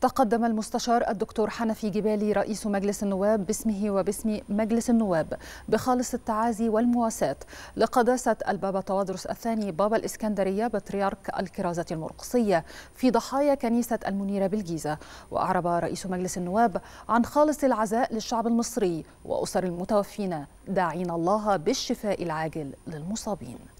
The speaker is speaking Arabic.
تقدم المستشار الدكتور حنفي جبالي رئيس مجلس النواب باسمه وباسم مجلس النواب بخالص التعازي والمواساة لقداسة البابا تواضرس الثاني بابا الإسكندرية بطريرك الكرازة المرقصية في ضحايا كنيسة المنيرة بالجيزة وأعرب رئيس مجلس النواب عن خالص العزاء للشعب المصري وأسر المتوفين داعين الله بالشفاء العاجل للمصابين